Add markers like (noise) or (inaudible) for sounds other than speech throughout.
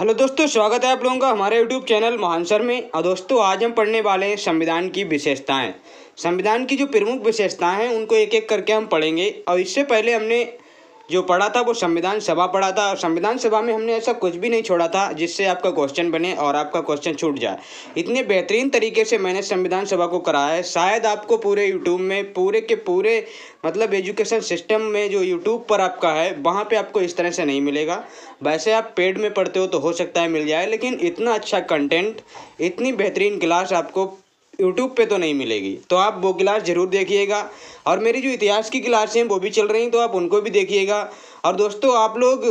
hello दोस्तों स्वागत है आप लोगों का हमारे यूट्यूब चैनल महानसर में और दोस्तों आज हम पढ़ने वाले हैं संविधान की विशेषताएं संविधान की जो प्रमुख विशेषताएं हैं उनको एक एक करके हम पढ़ेंगे और इससे पहले हमने जो पढ़ा था वो संविधान सभा पढ़ा था और संविधान सभा में हमने ऐसा कुछ भी नहीं छोड़ा था जिससे आपका क्वेश्चन बने और आपका क्वेश्चन छूट जाए इतने बेहतरीन तरीके से मैंने संविधान सभा को कराया है शायद आपको पूरे यूट्यूब में पूरे के पूरे मतलब एजुकेशन सिस्टम में जो यूट्यूब पर आपका है वहाँ पर आपको इस तरह से नहीं मिलेगा वैसे आप पेड में पढ़ते हो तो हो सकता है मिल जाए लेकिन इतना अच्छा कंटेंट इतनी बेहतरीन क्लास आपको यूट्यूब पे तो नहीं मिलेगी तो आप वो क्लास ज़रूर देखिएगा और मेरी जो इतिहास की क्लास हैं वो भी चल रही हैं तो आप उनको भी देखिएगा और दोस्तों आप लोग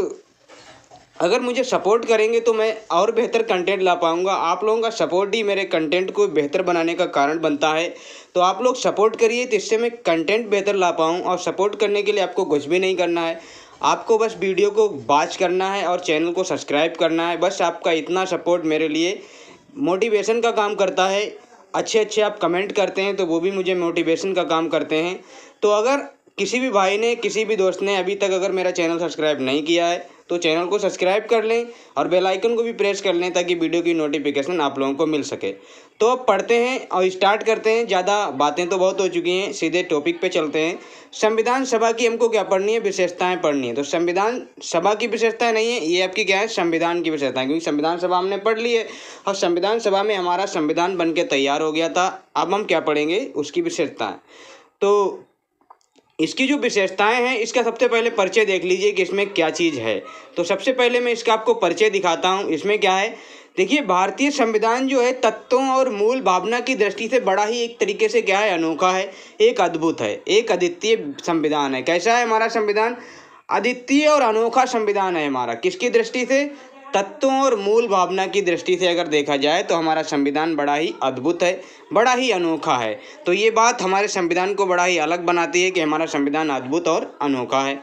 अगर मुझे सपोर्ट करेंगे तो मैं और बेहतर कंटेंट ला पाऊँगा आप लोगों का सपोर्ट ही मेरे कंटेंट को बेहतर बनाने का कारण बनता है तो आप लोग सपोर्ट करिए तो इससे मैं कंटेंट बेहतर ला पाऊँ और सपोर्ट करने के लिए आपको कुछ भी नहीं करना है आपको बस वीडियो को वॉच करना है और चैनल को सब्सक्राइब करना है बस आपका इतना सपोर्ट मेरे लिए मोटिवेशन का काम करता है अच्छे अच्छे आप कमेंट करते हैं तो वो भी मुझे मोटिवेशन का काम करते हैं तो अगर किसी भी भाई ने किसी भी दोस्त ने अभी तक अगर मेरा चैनल सब्सक्राइब नहीं किया है तो चैनल को सब्सक्राइब कर लें और बेल आइकन को भी प्रेस कर लें ताकि वीडियो की नोटिफिकेशन आप लोगों को मिल सके तो अब पढ़ते हैं और स्टार्ट करते हैं ज़्यादा बातें तो बहुत हो चुकी हैं सीधे टॉपिक पे चलते हैं संविधान सभा की हमको क्या पढ़नी है विशेषताएं पढ़नी है तो संविधान सभा की विशेषताएँ नहीं है ये आपकी क्या है संविधान की विशेषताएँ क्योंकि संविधान सभा हमने पढ़ ली है और संविधान सभा में हमारा संविधान बन के तैयार हो गया था अब हम क्या पढ़ेंगे उसकी विशेषताएँ तो इसकी जो विशेषताएं हैं इसका सबसे पहले परिचय देख लीजिए कि इसमें क्या चीज़ है तो सबसे पहले मैं इसका आपको परिचय दिखाता हूँ इसमें क्या है देखिए भारतीय संविधान जो है तत्वों और मूल भावना की दृष्टि से बड़ा ही एक तरीके से क्या है अनोखा है एक अद्भुत है एक अद्वितीय संविधान है कैसा है हमारा संविधान अद्वितीय और अनोखा संविधान है हमारा किसकी दृष्टि से तत्वों और मूल भावना की दृष्टि से अगर देखा जाए तो हमारा संविधान बड़ा ही अद्भुत है बड़ा ही अनोखा है तो ये बात हमारे संविधान को बड़ा ही अलग बनाती है कि हमारा संविधान अद्भुत और अनोखा है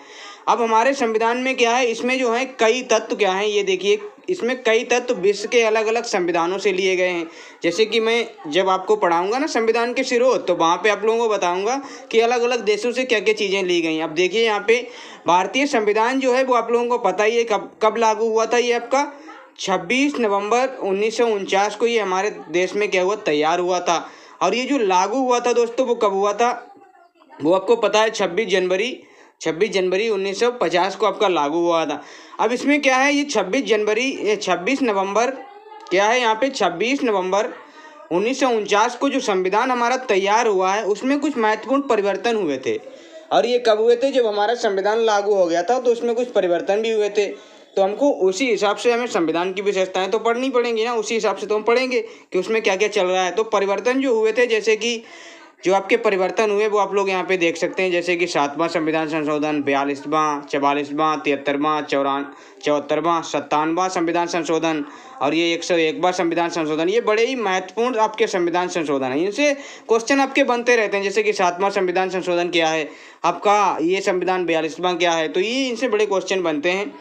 अब हमारे संविधान में क्या है इसमें जो है कई तत्व क्या हैं ये देखिए इसमें कई तत्व तो विश्व के अलग अलग संविधानों से लिए गए हैं जैसे कि मैं जब आपको पढ़ाऊंगा ना संविधान के सिरों तो वहाँ पे आप लोगों को बताऊंगा कि अलग अलग देशों से क्या क्या चीज़ें ली गई अब देखिए यहाँ पे भारतीय संविधान जो है वो आप लोगों को पता ही है कब कब लागू हुआ था ये आपका छब्बीस नवम्बर उन्नीस को ये हमारे देश में क्या हुआ तैयार हुआ था और ये जो लागू हुआ था दोस्तों वो कब हुआ था वो आपको पता है छब्बीस जनवरी छब्बीस जनवरी 1950 को आपका लागू हुआ था अब इसमें क्या है ये 26 जनवरी ये 26 नवंबर क्या है यहाँ पे 26 नवंबर उन्नीस को जो संविधान हमारा तैयार हुआ है उसमें कुछ महत्वपूर्ण परिवर्तन हुए थे और ये कब हुए थे जब हमारा संविधान लागू हो गया था तो उसमें कुछ परिवर्तन भी हुए थे तो हमको उसी हिसाब से हमें संविधान की विशेषताएं तो पढ़नी पड़ेंगी ना उसी हिसाब से तो हम पढ़ेंगे कि उसमें क्या क्या चल रहा है तो परिवर्तन जो हुए थे जैसे कि जो आपके परिवर्तन हुए वो आप लोग यहाँ पे देख सकते हैं जैसे कि सातवां संविधान संशोधन बयालीसवां चवालीसवां तिहत्तरवां चौरान चौहत्तरवां सत्तानवा संविधान संशोधन और ये एक सौ एक बार संविधान संशोधन ये बड़े ही महत्वपूर्ण आपके संविधान संशोधन है इनसे क्वेश्चन आपके बनते रहते हैं जैसे कि सातवां संविधान संशोधन क्या है आपका ये संविधान बयालीसवां क्या है तो ये इनसे बड़े क्वेश्चन बनते हैं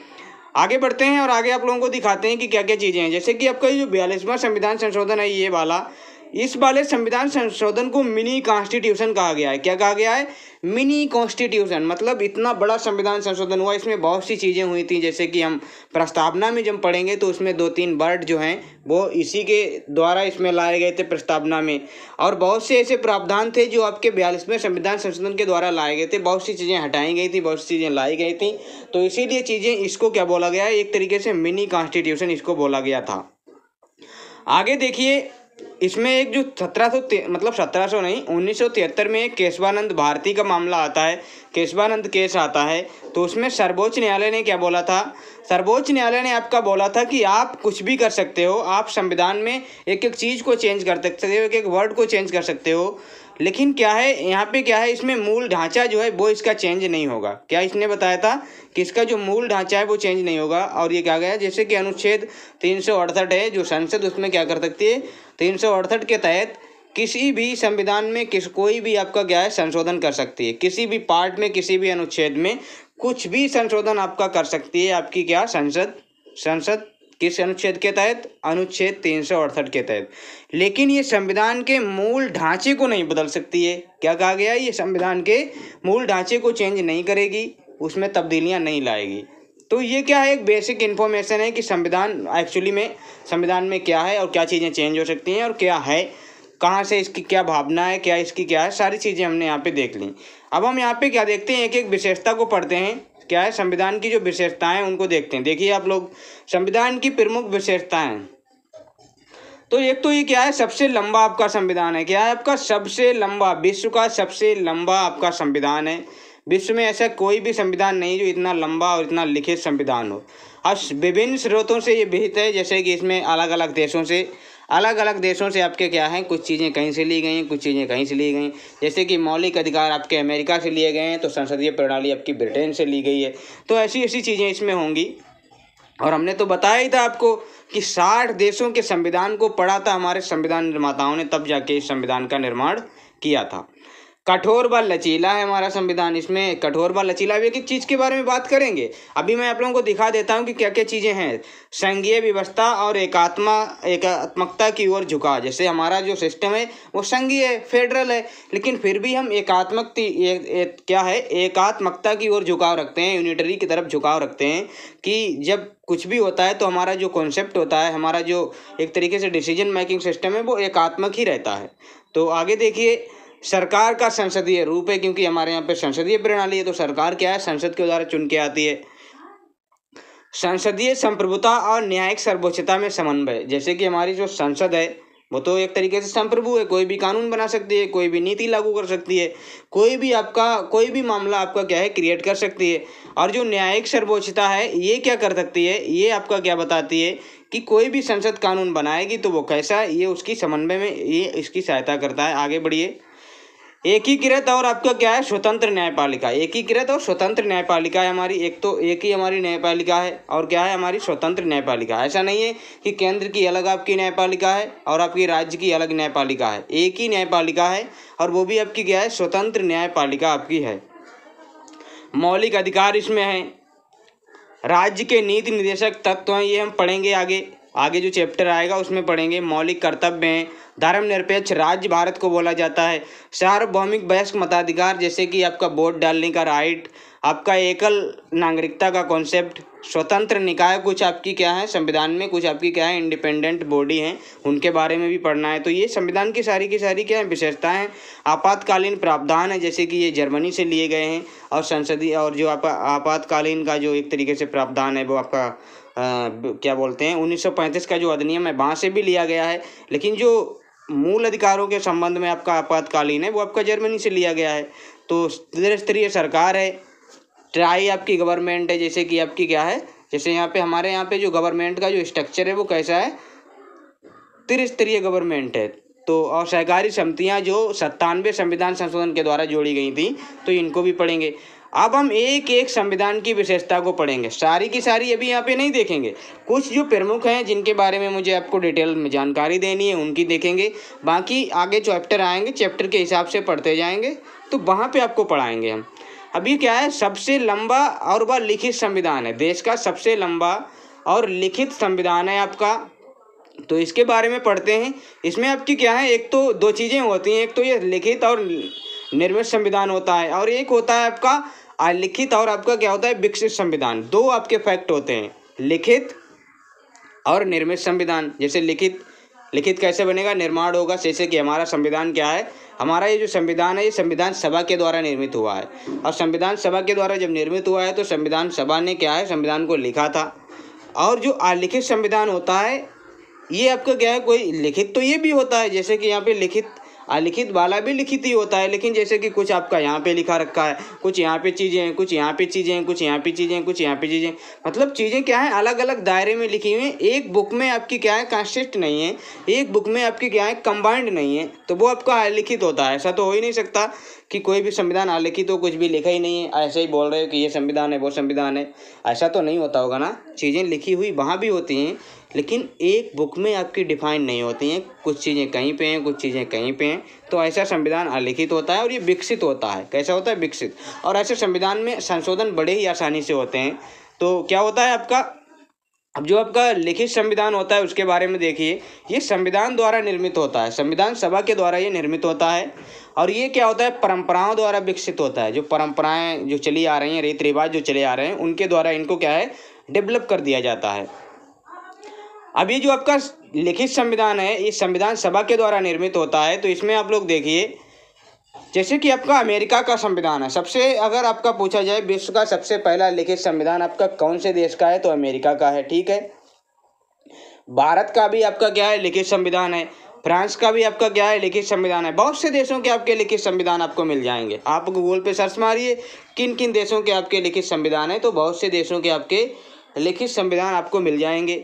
आगे बढ़ते हैं और आगे आप लोगों को दिखाते हैं कि क्या क्या चीज़ें हैं जैसे कि आपका ये जो बयालीसवां संविधान संशोधन है ये वाला इस वाले संविधान संशोधन को मिनी कॉन्स्टिट्यूशन कहा गया है क्या कहा गया है मिनी कॉन्स्टिट्यूशन मतलब इतना बड़ा संविधान संशोधन हुआ इसमें बहुत सी चीज़ें हुई थी जैसे कि हम प्रस्तावना में जब पढ़ेंगे तो उसमें दो तीन वर्ड जो हैं वो इसी के द्वारा इसमें लाए गए थे प्रस्तावना में और बहुत से ऐसे प्रावधान थे जो आपके बयालीसवें संविधान संशोधन के द्वारा लाए गए थे बहुत सी चीज़ें हटाई गई थी बहुत सी चीज़ें लाई गई थी तो इसीलिए चीज़ें इसको क्या बोला गया है एक तरीके से मिनी कॉन्स्टिट्यूशन इसको बोला गया था आगे देखिए इसमें एक जो सत्रह मतलब सत्रह नहीं उन्नीस में एक केशवानंद भारती का मामला आता है केशवानंद केस आता है तो उसमें सर्वोच्च न्यायालय ने क्या बोला था सर्वोच्च न्यायालय ने आपका बोला था कि आप कुछ भी कर सकते हो आप संविधान में एक एक चीज़ को चेंज कर सकते हो एक एक वर्ड को चेंज कर सकते हो लेकिन क्या है यहाँ पे क्या है इसमें मूल ढांचा जो है वो इसका चेंज नहीं होगा क्या इसने बताया था कि इसका जो मूल ढांचा है वो चेंज नहीं होगा और ये क्या गया जैसे कि अनुच्छेद तीन है जो संसद उसमें क्या कर सकती है तीन के तहत किसी भी संविधान में किस कोई भी आपका क्या है संशोधन कर सकती है किसी भी पार्ट में किसी भी अनुच्छेद में कुछ भी संशोधन आपका कर सकती है आपकी क्या संसद संसद किस अनुच्छेद के तहत अनुच्छेद तीन सौ अड़सठ के तहत लेकिन ये संविधान के मूल ढांचे को नहीं बदल सकती है क्या कहा गया ये संविधान के मूल ढांचे को चेंज नहीं करेगी उसमें तब्दीलियाँ नहीं लाएगी तो ये क्या है एक बेसिक इन्फॉर्मेशन है कि संविधान एक्चुअली में संविधान में क्या है और क्या चीज़ें चेंज हो सकती हैं और क्या है कहाँ से इसकी क्या भावना है क्या इसकी क्या है सारी चीज़ें हमने यहाँ पे देख ली अब हम यहाँ पे क्या देखते हैं एक एक विशेषता को पढ़ते हैं क्या है संविधान की जो विशेषताएं हैं उनको देखते हैं देखिए आप लोग संविधान की प्रमुख विशेषताएं तो एक तो ये क्या है सबसे लंबा आपका संविधान है क्या है आपका सबसे लंबा विश्व का सबसे लंबा आपका संविधान है विश्व में ऐसा कोई भी संविधान नहीं जो इतना लंबा और इतना लिखित संविधान हो अब विभिन्न स्रोतों से ये विहित है जैसे कि इसमें अलग अलग देशों से अलग अलग देशों से आपके क्या हैं कुछ चीज़ें कहीं से ली गई हैं कुछ चीज़ें कहीं से ली गई जैसे कि मौलिक अधिकार आपके अमेरिका से लिए गए हैं तो संसदीय प्रणाली आपकी ब्रिटेन से ली गई है तो ऐसी ऐसी चीज़ें इसमें होंगी और हमने तो बताया ही था आपको कि साठ देशों के संविधान को पढ़ा था हमारे संविधान निर्माताओं ने तब जाके इस संविधान का निर्माण किया था कठोर व लचीला है हमारा संविधान इसमें कठोर व लचीला एक एक चीज़ के बारे में बात करेंगे अभी मैं आप लोगों को दिखा देता हूँ कि क्या क्या चीज़ें हैं संघीय व्यवस्था और एकात्मा एकात्मकता की ओर झुका जैसे हमारा जो सिस्टम है वो संघीय है फेडरल है लेकिन फिर भी हम एकात्मक एक, एक, क्या है एकात्मकता की ओर झुकाव रखते हैं यूनिटरी की तरफ झुकाव रखते हैं कि जब कुछ भी होता है तो हमारा जो कॉन्सेप्ट होता है हमारा जो एक तरीके से डिसीजन मेकिंग सिस्टम है वो एकात्मक ही रहता है तो आगे देखिए सरकार का संसदीय रूप है क्योंकि हमारे यहाँ पे संसदीय प्रणाली है तो सरकार क्या है संसद के द्वारा चुन के आती है संसदीय संप्रभुता और न्यायिक सर्वोच्चता में समन्वय जैसे कि हमारी जो संसद है वो तो एक तरीके से संप्रभु है कोई भी कानून बना सकती है कोई भी नीति लागू कर सकती है कोई भी आपका कोई भी मामला आपका क्या है क्रिएट कर सकती है और जो न्यायिक सर्वोच्चता है ये क्या कर सकती है ये आपका क्या बताती है कि कोई भी संसद कानून बनाएगी तो वो कैसा है ये उसकी समन्वय में ये इसकी सहायता करता है आगे बढ़िए एकीकृत और आपका क्या है स्वतंत्र न्यायपालिका एकीकृत और स्वतंत्र न्यायपालिका है हमारी एक तो एक ही हमारी न्यायपालिका है और क्या है हमारी स्वतंत्र न्यायपालिका ऐसा नहीं है कि केंद्र की अलग आपकी न्यायपालिका है और आपकी राज्य की अलग न्यायपालिका है एक ही न्यायपालिका है और वो भी आपकी क्या है स्वतंत्र न्यायपालिका आपकी है मौलिक अधिकार इसमें है राज्य के नीति निदेशक तत्व हैं ये हम पढ़ेंगे आगे आगे जो चैप्टर आएगा उसमें पढ़ेंगे मौलिक कर्तव्य हैं धर्मनिरपेक्ष राज्य भारत को बोला जाता है सार्वभौमिक वयस्क मताधिकार जैसे कि आपका वोट डालने का राइट आपका एकल नागरिकता का कॉन्सेप्ट स्वतंत्र निकाय कुछ आपकी क्या है संविधान में कुछ आपकी क्या है इंडिपेंडेंट बॉडी हैं उनके बारे में भी पढ़ना है तो ये संविधान की सारी की सारी क्या है विशेषताएँ हैं आपातकालीन प्रावधान है जैसे कि ये जर्मनी से लिए गए हैं और संसदीय और जो आप, आपातकालीन का जो एक तरीके से प्रावधान है वो आपका आ, क्या बोलते हैं 1935 का जो अधिनियम है वहाँ से भी लिया गया है लेकिन जो मूल अधिकारों के संबंध में आपका आपातकालीन है वो आपका जर्मनी से लिया गया है तो त्रिस्तरीय सरकार है ट्राई आपकी गवर्नमेंट है जैसे कि आपकी क्या है जैसे यहाँ पे हमारे यहाँ पे जो गवर्नमेंट का जो स्ट्रक्चर है वो कैसा है त्रिस्तरीय गवर्नमेंट है तो और सहकारी समितियाँ जो सत्तानवे संविधान संशोधन के द्वारा जोड़ी गई थी तो इनको भी पढ़ेंगे अब हम एक एक संविधान की विशेषता को पढ़ेंगे सारी की सारी अभी यहाँ पे नहीं देखेंगे कुछ जो प्रमुख हैं जिनके बारे में मुझे आपको डिटेल में जानकारी देनी है उनकी देखेंगे बाकी आगे चैप्टर आएंगे चैप्टर के हिसाब से पढ़ते जाएंगे तो वहाँ पर आपको पढ़ाएंगे हम अभी क्या है सबसे लंबा और वह लिखित संविधान है देश का सबसे लंबा और लिखित संविधान है आपका तो इसके बारे में पढ़ते हैं इसमें आपकी क्या है एक तो दो चीज़ें होती हैं एक तो ये लिखित और निर्मित संविधान होता है और एक होता है आपका लिखित और आपका क्या होता है विकसित संविधान दो आपके फैक्ट होते हैं लिखित और निर्मित संविधान जैसे लिखित लिखित कैसे बनेगा निर्माण होगा जैसे कि हमारा संविधान क्या है हमारा ये जो संविधान है ये संविधान सभा के द्वारा निर्मित हुआ है और संविधान सभा के द्वारा जब निर्मित हुआ है तो संविधान सभा ने क्या है संविधान को लिखा था और जो अलिखित संविधान होता है ये आपका क्या है कोई लिखित तो ये भी होता है जैसे कि यहाँ पे लिखित अलिखित वाला भी लिखित ही होता है लेकिन जैसे कि कुछ आपका यहाँ पे लिखा रखा है कुछ यहाँ पे चीज़ें हैं कुछ यहाँ पे चीज़ें हैं कुछ यहाँ पे चीज़ें हैं कुछ यहाँ पे चीज़ें मतलब चीज़ें क्या है अलग अलग दायरे में लिखी हुई हैं एक बुक में आपकी क्या है कंसिस्ट नहीं है एक बुक में आपकी क्या है कंबाइंड नहीं है तो वो आपका अलिखित होता है ऐसा तो हो ही नहीं सकता कि कोई भी संविधान अलिखित हो कुछ भी लिखा ही नहीं है ऐसे ही बोल रहे हो कि ये संविधान है वो संविधान है ऐसा तो नहीं होता होगा ना चीज़ें लिखी हुई वहाँ भी होती हैं लेकिन एक बुक में आपकी डिफाइन नहीं होती हैं कुछ चीज़ें कहीं पे हैं कुछ चीज़ें कहीं पे हैं तो ऐसा संविधान अलिखित होता है और ये विकसित होता है कैसा होता है विकसित और ऐसे संविधान में संशोधन बड़े ही आसानी से होते हैं तो क्या होता है आपका अब जो आपका लिखित संविधान होता है उसके बारे में देखिए ये संविधान द्वारा निर्मित होता है संविधान सभा के द्वारा ये निर्मित होता है और ये क्या होता है परंपराओं द्वारा विकसित होता है जो परंपराएं जो चली आ रही हैं रीति रिवाज जो चले आ रहे हैं उनके द्वारा इनको क्या है डेवलप कर दिया जाता है अभी जो आपका लिखित संविधान है ये संविधान सभा के द्वारा निर्मित होता है तो इसमें आप लोग देखिए जैसे कि आपका अमेरिका का संविधान है सबसे अगर आपका पूछा जाए विश्व का सबसे पहला लिखित संविधान आपका कौन से देश का है तो अमेरिका का है ठीक है भारत का भी आपका क्या है लिखित संविधान है फ्रांस का भी आपका क्या है लिखित संविधान है बहुत से देशों के आपके लिखित संविधान आपको मिल जाएंगे आप गूगल पे सर्च मारिए किन किन देशों के आपके लिखित संविधान है तो बहुत से देशों के आपके लिखित संविधान आपको मिल जाएंगे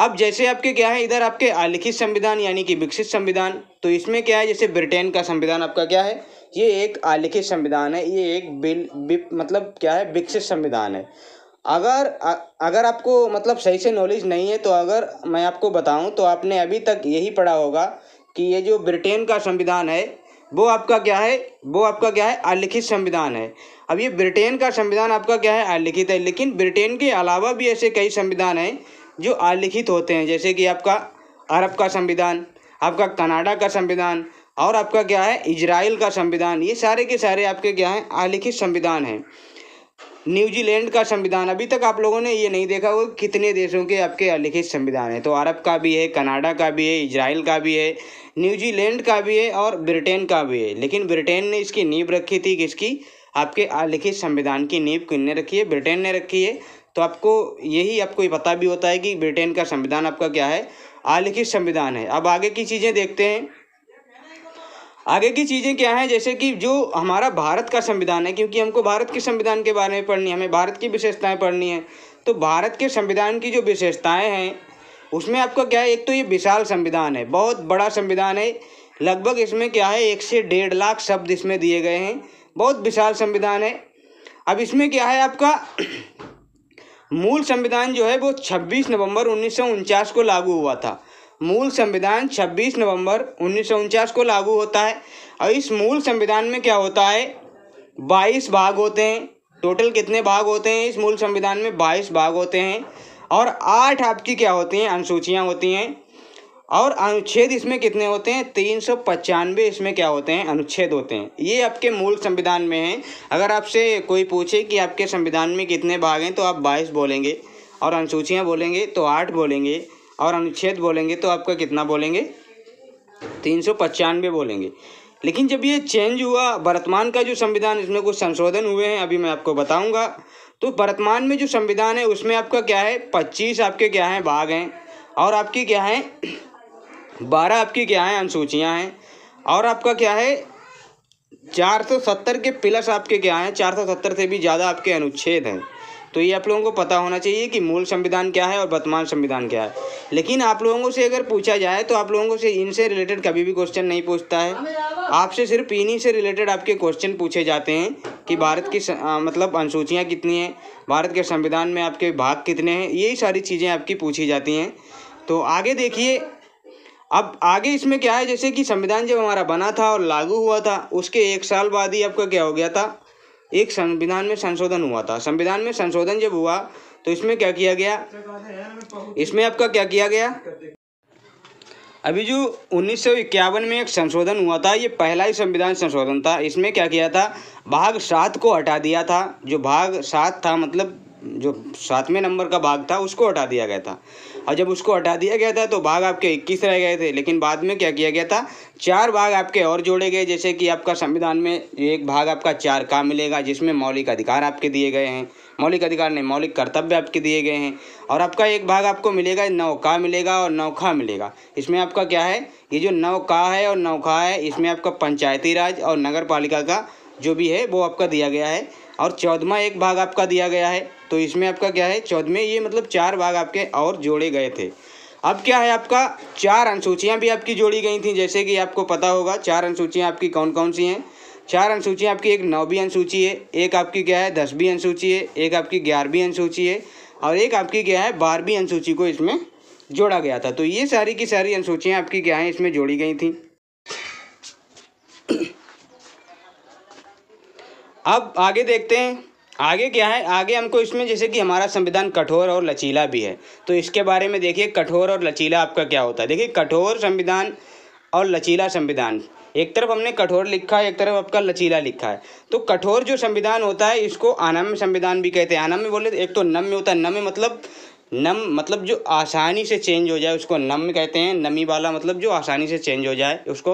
अब जैसे आपके क्या है इधर आपके अलिखित संविधान यानी कि विकसित संविधान तो इसमें क्या है जैसे ब्रिटेन का संविधान आपका क्या है ये एक अलिखित संविधान है ये एक बिल बिप, मतलब क्या है विकसित संविधान है अगर अ, अगर आपको मतलब सही से नॉलेज नहीं है तो अगर मैं आपको बताऊं तो आपने अभी तक यही पढ़ा होगा कि ये जो ब्रिटेन का संविधान है वो आपका क्या है वो आपका क्या है अलिखित संविधान है अब ये ब्रिटेन का संविधान आपका क्या है अलिखित है लेकिन ब्रिटेन के अलावा भी ऐसे कई संविधान हैं जो अलिखित होते हैं जैसे कि आपका अरब का संविधान आपका कनाडा का संविधान और आपका क्या है इजराइल का संविधान ये सारे के सारे आपके क्या हैं अलिखित संविधान हैं न्यूजीलैंड का संविधान अभी तक आप लोगों ने ये नहीं देखा वो कितने देशों के आपके अलिखित संविधान हैं तो अरब का भी है कनाडा का भी है इजराइल का भी है न्यूजीलैंड का भी है और ब्रिटेन का भी है लेकिन ब्रिटेन ने इसकी नींव रखी थी किसकी आपके अलिखित संविधान की नींव किन ने रखी है ब्रिटेन ने रखी है तो आपको यही आपको ये पता भी होता है कि ब्रिटेन का संविधान आपका क्या है आलिखित संविधान है अब आगे की चीज़ें देखते हैं आगे की चीज़ें क्या हैं जैसे कि जो हमारा भारत का संविधान है क्योंकि हमको भारत के संविधान के बारे में पढ़नी है हमें भारत की विशेषताएं पढ़नी है तो भारत के संविधान की जो विशेषताएं हैं उसमें आपका क्या है एक तो ये विशाल संविधान है बहुत बड़ा संविधान है लगभग इसमें क्या है एक से डेढ़ लाख शब्द इसमें दिए गए हैं बहुत विशाल संविधान है अब इसमें क्या है आपका मूल संविधान जो है वो 26 नवंबर उन्नीस को लागू हुआ था मूल संविधान 26 नवंबर उन्नीस को लागू होता है और इस मूल संविधान में क्या होता है 22 भाग होते हैं टोटल कितने भाग होते हैं इस मूल संविधान में 22 भाग होते हैं और आठ आपकी क्या होती हैं अनुसूचियाँ होती हैं और अनुच्छेद इसमें कितने होते हैं तीन सौ पचानवे इसमें क्या होते हैं अनुच्छेद होते हैं ये आपके मूल संविधान में हैं अगर आपसे कोई पूछे कि आपके संविधान में कितने भाग हैं तो आप बाईस बोलेंगे और अनुसूचियाँ बोलेंगे तो आठ बोलेंगे और अनुच्छेद बोलेंगे तो आपका कितना बोलेंगे तीन सौ पचानवे बोलेंगे लेकिन जब ये चेंज हुआ वर्तमान का जो संविधान इसमें कुछ संशोधन हुए हैं अभी मैं आपको बताऊंगा तो वर्तमान में जो संविधान है उसमें आपका क्या है पच्चीस आपके क्या हैं भाग हैं और आपकी क्या है बारह आपकी क्या है अनुसूचियाँ हैं और आपका क्या है चार सौ सत्तर के प्लस आपके क्या हैं चार सौ सत्तर से भी ज़्यादा आपके अनुच्छेद हैं तो ये आप लोगों को पता होना चाहिए कि मूल संविधान क्या है और वर्तमान संविधान क्या है लेकिन आप लोगों से अगर पूछा जाए तो आप लोगों से इनसे रिलेटेड कभी भी क्वेश्चन नहीं पूछता है आपसे सिर्फ इन्हीं से रिलेटेड आपके क्वेश्चन पूछे जाते हैं कि भारत की आ, मतलब अनुसूचियाँ कितनी हैं भारत के संविधान में आपके भाग कितने हैं यही सारी चीज़ें आपकी पूछी जाती हैं तो आगे देखिए अब आगे इसमें क्या है जैसे कि संविधान जब हमारा बना था और लागू हुआ था उसके एक साल बाद ही आपका क्या हो गया था एक संविधान में संशोधन हुआ था संविधान में संशोधन जब हुआ तो इसमें क्या किया गया इसमें आपका क्या किया गया अभी जो उन्नीस में एक संशोधन हुआ था ये पहला ही संविधान संशोधन था इसमें क्या किया था भाग सात को हटा दिया था जो भाग सात था मतलब जो सातवें नंबर का भाग था उसको हटा दिया गया था और जब उसको हटा दिया गया था तो भाग आपके इक्कीस रह गए थे लेकिन बाद में क्या किया गया था चार भाग आपके और जोड़े गए जैसे कि आपका संविधान में एक भाग आपका चार का मिलेगा जिसमें मौलिक अधिकार आपके दिए गए हैं मौलिक अधिकार नहीं मौलिक कर्तव्य आपके दिए गए हैं और आपका एक भाग आपको मिलेगा नौका मिलेगा और नौखा मिलेगा इसमें आपका क्या है ये जो नौका है और नौखा है इसमें आपका पंचायती राज और नगर पालिका का जो भी है वो आपका दिया गया है और चौदवा एक भाग आपका दिया गया है तो इसमें आपका क्या है चौदहवें ये मतलब चार भाग आपके और जोड़े गए थे अब क्या है आपका चार अनुसूचियाँ भी आपकी जोड़ी गई थी जैसे कि आपको पता होगा चार अनुसूचियाँ आपकी कौन कौन सी हैं चार अनुसूचियाँ आपकी एक नौवीं अनुसूची है एक आपकी क्या है दसवीं अनुसूची है एक आपकी ग्यारहवीं अनुसूची है और एक आपकी क्या है बारहवीं अनुसूची को इसमें जोड़ा गया था तो ये सारी की सारी अनुसूचियाँ आपकी क्या हैं इसमें जोड़ी गई थी अब आगे देखते हैं आगे क्या है आगे हमको इसमें जैसे कि हमारा संविधान कठोर और लचीला भी है तो इसके बारे में देखिए कठोर और लचीला आपका क्या होता है देखिए कठोर संविधान और लचीला संविधान एक तरफ हमने कठोर लिखा है एक तरफ आपका लचीला लिखा है तो कठोर जो संविधान होता है इसको अनम्य संविधान भी कहते हैं अनम्य बोले तो एक तो नम्य होता है नम्य मतलब नम मतलब जो आसानी से चेंज हो जाए उसको नम कहते हैं नमी वाला मतलब जो आसानी से चेंज हो जाए उसको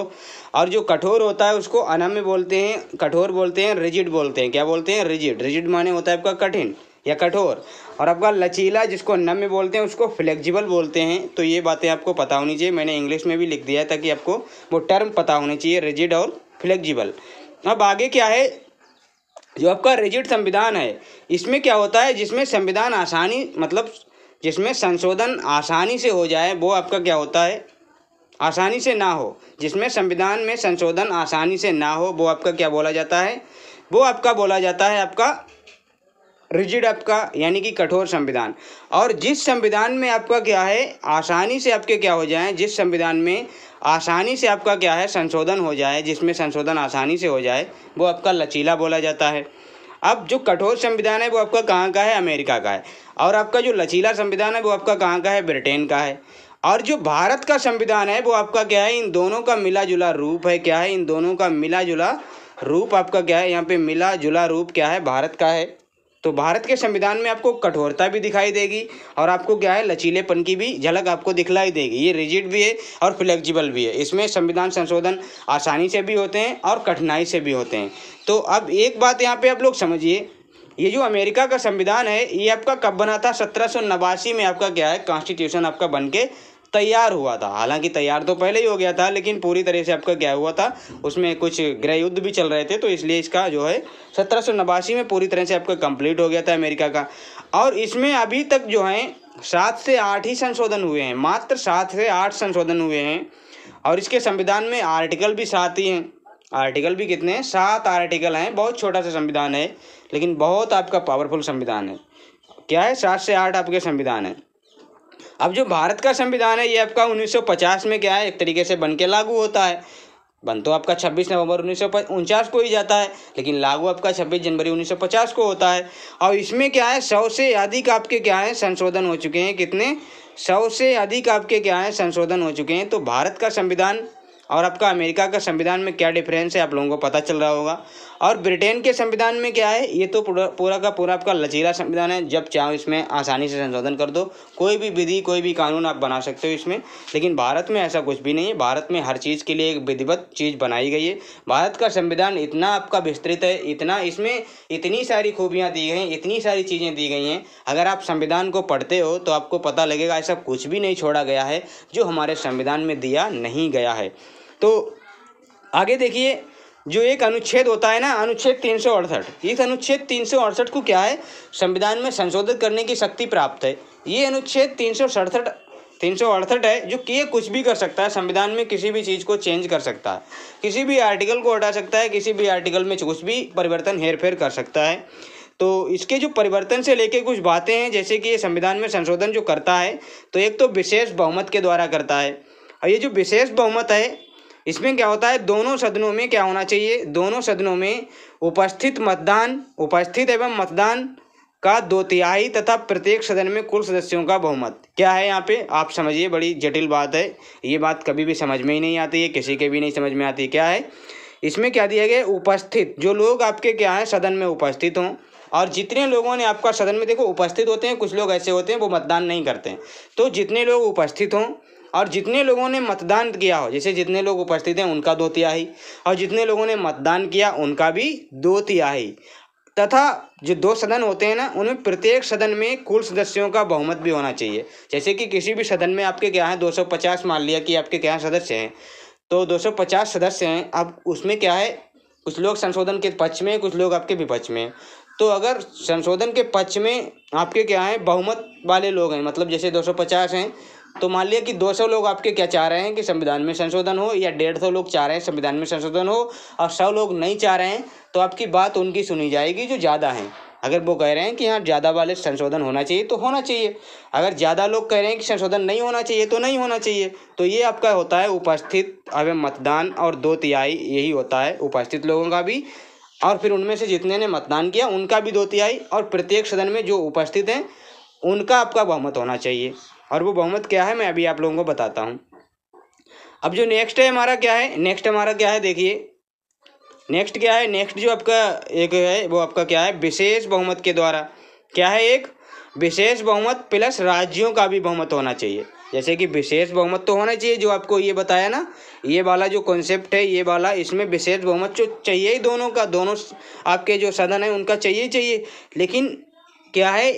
और जो कठोर होता है उसको अनम्य बोलते हैं कठोर बोलते हैं रिजिड बोलते हैं क्या बोलते हैं रिजिड रिजिड माने होता है आपका कठिन या कठोर और आपका लचीला जिसको नम्य बोलते हैं उसको फ्लेक्जिबल बोलते हैं तो ये बातें आपको पता होनी चाहिए मैंने इंग्लिश में भी लिख दिया है ताकि आपको वो टर्म पता होनी चाहिए रिजिड और फ्लेक्जिबल अब आगे क्या है जो आपका रिजिड संविधान है इसमें क्या होता है जिसमें संविधान आसानी मतलब जिसमें संशोधन आसानी से हो जाए वो आपका क्या होता है आसानी से ना हो जिसमें संविधान में संशोधन आसानी से ना हो वो आपका क्या बोला जाता है वो आपका बोला जाता है आपका रिजिड आपका यानी कि कठोर संविधान और जिस संविधान में आपका क्या है आसानी से आपके क्या हो जाए जिस संविधान में आसानी से आपका क्या है संशोधन हो जाए जिसमें संशोधन आसानी से हो जाए वो आपका लचीला बोला जाता है अब जो कठोर संविधान है वो आपका कहाँ का है अमेरिका का है और आपका जो लचीला संविधान है वो आपका कहाँ का है ब्रिटेन का है और जो भारत का संविधान है वो आपका क्या है इन दोनों का मिला जुला रूप है क्या है इन दोनों का मिला जुला रूप आपका क्या है यहाँ पे मिला जुला रूप क्या है भारत का है तो भारत के संविधान में आपको कठोरता भी दिखाई देगी और आपको क्या है लचीलेपन की भी झलक आपको दिखलाई देगी ये रिजिड भी है और फ्लेक्जिबल भी है इसमें संविधान संशोधन आसानी से भी होते हैं और कठिनाई से भी होते हैं तो अब एक बात यहाँ पे आप लोग समझिए ये जो अमेरिका का संविधान है ये आपका कब बना था सत्रह में आपका क्या है कॉन्स्टिट्यूशन आपका बन के तैयार हुआ था हालांकि तैयार तो पहले ही हो गया था लेकिन पूरी तरह से आपका क्या हुआ था उसमें कुछ ग्रह युद्ध भी चल रहे थे तो इसलिए इसका जो है सत्रह में पूरी तरह से आपका कंप्लीट हो गया था अमेरिका का और इसमें अभी तक जो है सात से आठ ही संशोधन हुए हैं मात्र सात से आठ संशोधन हुए हैं और इसके संविधान में आर्टिकल भी सात ही हैं आर्टिकल भी कितने हैं सात आर्टिकल हैं बहुत छोटा सा संविधान है लेकिन बहुत आपका पावरफुल संविधान है क्या है सात से आठ आपके संविधान है अब जो भारत का संविधान है ये आपका 1950 में क्या है एक तरीके से बन के लागू होता है बन तो आपका 26 नवंबर उन्नीस को ही जाता है लेकिन लागू आपका 26 जनवरी 1950 को होता है और इसमें क्या है सौ से अधिक आपके क्या है संशोधन हो चुके हैं कितने सौ से अधिक आपके क्या हैं संशोधन हो चुके हैं तो भारत का संविधान और आपका अमेरिका का संविधान में क्या डिफरेंस है आप लोगों को पता चल रहा होगा और ब्रिटेन के संविधान में क्या है ये तो पूरा पूरा का पूरा आपका लचीला संविधान है जब चाहो इसमें आसानी से संशोधन कर दो कोई भी विधि कोई भी कानून आप बना सकते हो इसमें लेकिन भारत में ऐसा कुछ भी नहीं है भारत में हर चीज़ के लिए एक विधिवत चीज़ बनाई गई है भारत का संविधान इतना आपका विस्तृत है इतना इसमें इतनी सारी खूबियाँ दी गई हैं इतनी सारी चीज़ें दी गई हैं अगर आप संविधान को पढ़ते हो तो आपको पता लगेगा ऐसा कुछ भी नहीं छोड़ा गया है जो हमारे संविधान में दिया नहीं गया है तो आगे देखिए जो एक अनुच्छेद होता है ना अनुच्छेद तीन सौ अड़सठ इस अनुच्छेद तीन सौ अड़सठ को क्या है संविधान में संशोधित करने की शक्ति प्राप्त है ये अनुच्छेद तीन सौ सड़सठ तीन सौ अड़सठ है जो कि कुछ भी कर सकता है संविधान में किसी भी चीज़ को चेंज कर सकता है किसी भी आर्टिकल को हटा सकता है किसी भी आर्टिकल में कुछ भी परिवर्तन हेर फेर कर सकता है तो इसके जो परिवर्तन से लेके कुछ बातें हैं जैसे कि ये संविधान में संशोधन जो करता है तो एक तो विशेष बहुमत के द्वारा करता है और ये जो विशेष बहुमत है इसमें क्या होता है दोनों सदनों में क्या होना चाहिए दोनों सदनों में उपस्थित मतदान उपस्थित एवं मतदान का दो तिहाई तथा प्रत्येक सदन में कुल सदस्यों का बहुमत क्या है यहाँ पे आप समझिए बड़ी जटिल बात है ये बात कभी भी समझ में ही नहीं आती है किसी के भी नहीं समझ में आती क्या है इसमें क्या दिया गया उपस्थित जो लोग आपके क्या हैं सदन में उपस्थित हों और जितने लोगों ने आपका सदन में देखो उपस्थित होते हैं कुछ लोग ऐसे होते हैं वो मतदान नहीं करते हैं तो जितने लोग उपस्थित हों और जितने लोगों ने मतदान किया हो जैसे जितने लोग उपस्थित हैं उनका दो तिहाई और जितने लोगों ने मतदान किया उनका भी दो तिहाई तथा जो दो सदन होते हैं ना उनमें प्रत्येक सदन में कुल सदस्यों का बहुमत भी होना चाहिए जैसे कि किसी भी सदन में आपके क्या है 250 मान लिया कि आपके क्या सदस्य हैं तो 250 सदस्य हैं अब उसमें क्या है कुछ लोग संशोधन के पक्ष में कुछ लोग आपके विपक्ष में तो अगर संशोधन के पक्ष में आपके क्या हैं बहुमत वाले लोग हैं मतलब जैसे 250 हैं तो मान लिया कि 200 लोग आपके क्या चाह रहे हैं कि संविधान में संशोधन हो या डेढ़ सौ लोग चाह रहे हैं संविधान में संशोधन हो और सौ लोग नहीं चाह रहे हैं तो आपकी बात उनकी सुनी जाएगी जो ज़्यादा हैं अगर वो कह रहे हैं कि हाँ ज़्यादा वाले संशोधन होना चाहिए तो होना चाहिए अगर ज़्यादा लोग कह रहे हैं कि संशोधन नहीं होना चाहिए तो नहीं होना चाहिए तो ये आपका होता है उपस्थित अब मतदान और दो तिहाई यही होता है उपस्थित लोगों का भी और फिर उनमें से जितने ने मतदान किया उनका भी दो तिहाई और प्रत्येक सदन में जो उपस्थित हैं उनका आपका बहुमत होना चाहिए और वो बहुमत क्या है मैं अभी आप लोगों को बताता हूँ अब जो नेक्स्ट है हमारा क्या है नेक्स्ट हमारा क्या है देखिए नेक्स्ट क्या है नेक्स्ट जो आपका एक है वो आपका क्या है विशेष बहुमत के द्वारा क्या है एक विशेष बहुमत प्लस राज्यों का भी बहुमत होना चाहिए जैसे कि विशेष बहुमत तो होना चाहिए जो आपको ये बताया ना ये वाला जो कॉन्सेप्ट है ये वाला इसमें विशेष बहुमत जो तो चाहिए ही दोनों का दोनों आपके जो सदन है उनका चाहिए ही चाहिए लेकिन क्या है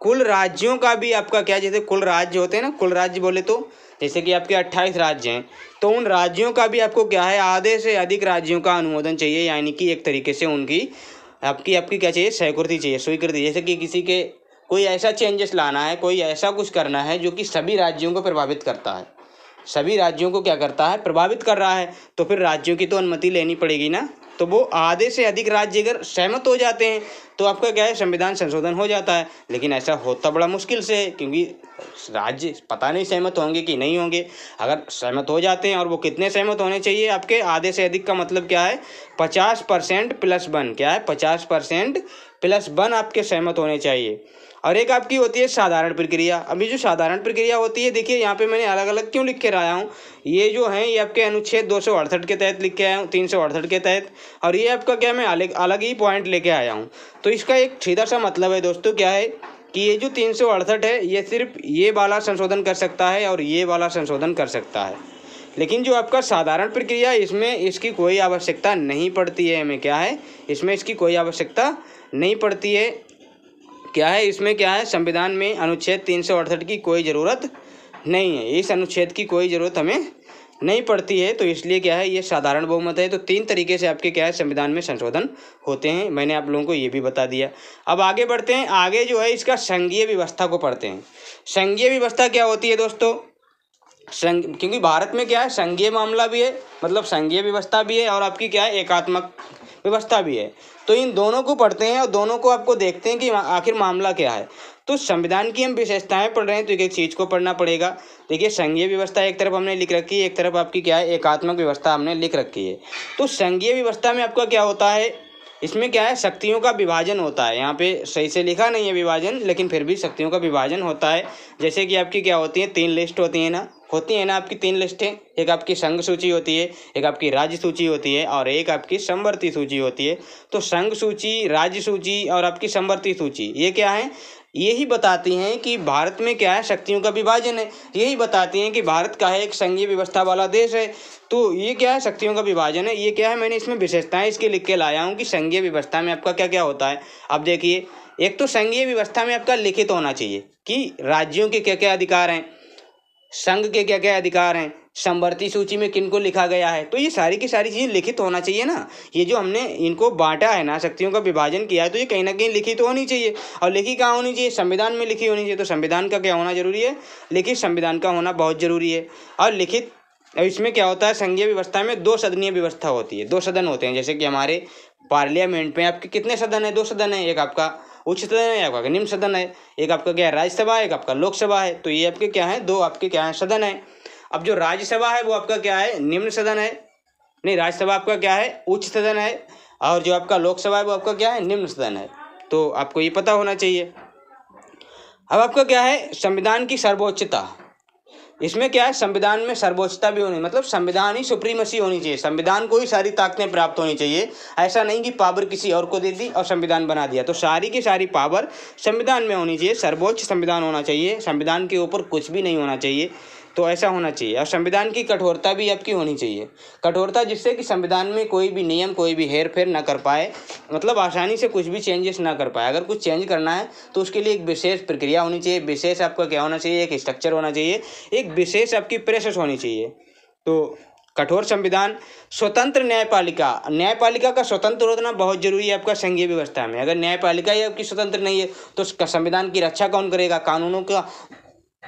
कुल राज्यों का भी आपका क्या जैसे कुल राज्य होते हैं ना कुल राज्य बोले तो जैसे कि आपके अट्ठाईस राज्य हैं तो उन राज्यों का भी आपको क्या है आधे से अधिक राज्यों का अनुमोदन चाहिए यानी कि एक तरीके से उनकी आपकी आपकी क्या चाहिए स्वीकृति चाहिए स्वीकृति जैसे कि किसी के कोई ऐसा चेंजेस लाना है कोई ऐसा कुछ करना है जो कि सभी राज्यों को प्रभावित करता है सभी राज्यों को क्या करता है प्रभावित कर रहा है तो फिर राज्यों की तो अनुमति लेनी पड़ेगी ना तो वो आधे से अधिक राज्य अगर सहमत हो जाते हैं तो आपका क्या है संविधान संशोधन हो जाता है लेकिन ऐसा होता बड़ा मुश्किल से है क्योंकि राज्य पता नहीं सहमत होंगे कि नहीं होंगे अगर सहमत हो जाते हैं और वो कितने सहमत होने चाहिए आपके आधे से अधिक का मतलब क्या है पचास परसेंट प्लस वन क्या है पचास परसेंट प्लस वन आपके सहमत होने चाहिए और एक आपकी होती है साधारण प्रक्रिया अभी जो साधारण प्रक्रिया होती है देखिए यहाँ पे मैंने अलग अलग क्यों लिख के रहा हूँ ये जो है ये आपके अनुच्छेद दो के तहत लिख के आया हूँ तीन के तहत और ये आपका क्या मैं अलग अलग ही पॉइंट लेके आया हूँ तो इसका एक सीधा सा मतलब है दोस्तों क्या है कि ये जो तीन है ये सिर्फ ये वाला संशोधन कर सकता है और ये वाला संशोधन कर सकता है लेकिन जो आपका साधारण प्रक्रिया इसमें इसकी कोई आवश्यकता नहीं पड़ती है हमें क्या है इसमें इसकी कोई आवश्यकता नहीं पड़ती है क्या है इसमें क्या है संविधान में अनुच्छेद तीन सौ अड़सठ की कोई ज़रूरत नहीं है इस अनुच्छेद की कोई ज़रूरत हमें नहीं पड़ती है तो इसलिए क्या है ये साधारण बहुमत है तो तीन तरीके से आपके क्या है संविधान में संशोधन होते हैं मैंने आप लोगों को ये भी बता दिया अब आगे बढ़ते हैं आगे जो है इसका संघीय व्यवस्था को पढ़ते हैं संघीय व्यवस्था क्या होती है दोस्तों संघ क्योंकि भारत में क्या है संघीय मामला भी है मतलब संघीय व्यवस्था भी है और आपकी क्या है एकात्मक व्यवस्था भी है तो इन दोनों को पढ़ते हैं और दोनों को आपको देखते हैं कि आखिर मामला क्या है तो संविधान की हम विशेषताएं पढ़ रहे हैं तो एक एक चीज़ को पढ़ना पड़ेगा देखिए संघीय व्यवस्था एक तरफ हमने लिख रखी है एक तरफ आपकी क्या है एकात्मक व्यवस्था हमने लिख रखी है तो संघीय व्यवस्था में आपका क्या होता है इसमें क्या है शक्तियों का विभाजन होता है यहाँ पे सही से लिखा नहीं है विभाजन लेकिन फिर भी शक्तियों का विभाजन होता है जैसे कि आपकी क्या होती है तीन लिस्ट होती है ना होती है ना आपकी तीन लिस्टें एक आपकी संघ सूची होती है एक आपकी राज्य सूची होती है और एक आपकी संवर्ती सूची होती है तो संघ सूची राज्य सूची और आपकी संवर्ती सूची ये क्या है यही बताती हैं कि भारत में क्या है शक्तियों का विभाजन है यही बताती हैं कि भारत का है एक संघीय व्यवस्था वाला देश है तो ये क्या है शक्तियों का विभाजन है ये क्या है मैंने इसमें विशेषताएं इसके लिख के लाया हूँ कि संघीय व्यवस्था में आपका क्या क्या होता है अब देखिए एक तो संघीय व्यवस्था में आपका लिखित होना चाहिए कि राज्यों के क्या क्या अधिकार हैं संघ के क्या क्या अधिकार हैं समवर्ती सूची में किनको लिखा गया है तो ये सारी की सारी चीज़ें लिखित होना चाहिए ना ये जो हमने इनको बांटा है ना शक्तियों का विभाजन किया है तो ये कहीं ना कहीं लिखित तो होनी चाहिए और लिखी कहाँ होनी चाहिए संविधान में लिखी होनी चाहिए तो संविधान का क्या होना जरूरी है लिखित संविधान का होना बहुत जरूरी है और लिखित इसमें क्या होता है संघीय व्यवस्था में दो सदनीय व्यवस्था होती है दो सदन होते हैं जैसे कि हमारे पार्लियामेंट में आपके कितने सदन है दो सदन है एक आपका उच्च सदन है आपका निम्न सदन है एक आपका क्या है राज्यसभा एक आपका लोकसभा है तो ये आपके क्या है दो आपके क्या है सदन है अब जो राज्यसभा है वो आपका क्या है निम्न सदन है नहीं राज्यसभा आपका क्या है उच्च सदन है और जो आपका लोकसभा है वो आपका क्या है निम्न सदन है तो आपको ये पता होना चाहिए अब आपका क्या है संविधान की सर्वोच्चता इसमें क्या है संविधान में सर्वोच्चता भी होनी मतलब संविधान ही सुप्रीमसी होनी चाहिए संविधान को ही सारी ताकतें प्राप्त होनी चाहिए ऐसा नहीं कि पावर किसी और को दे दी और संविधान बना दिया तो सारी की सारी पावर संविधान में होनी चाहिए सर्वोच्च संविधान होना चाहिए संविधान के ऊपर कुछ भी नहीं होना चाहिए तो ऐसा होना चाहिए और संविधान की कठोरता भी आपकी होनी चाहिए कठोरता जिससे कि संविधान में कोई भी नियम कोई भी हेर फेर ना कर पाए मतलब आसानी से कुछ भी चेंजेस ना कर पाए अगर कुछ चेंज करना है तो उसके लिए एक विशेष प्रक्रिया होनी चाहिए विशेष आपका क्या होना चाहिए एक स्ट्रक्चर होना चाहिए एक विशेष आपकी प्रेसेस होनी चाहिए तो कठोर संविधान स्वतंत्र न्यायपालिका न्यायपालिका का स्वतंत्र होना बहुत जरूरी है आपका संघीय व्यवस्था में अगर न्यायपालिका ही आपकी स्वतंत्र नहीं है तो संविधान की रक्षा कौन करेगा कानूनों का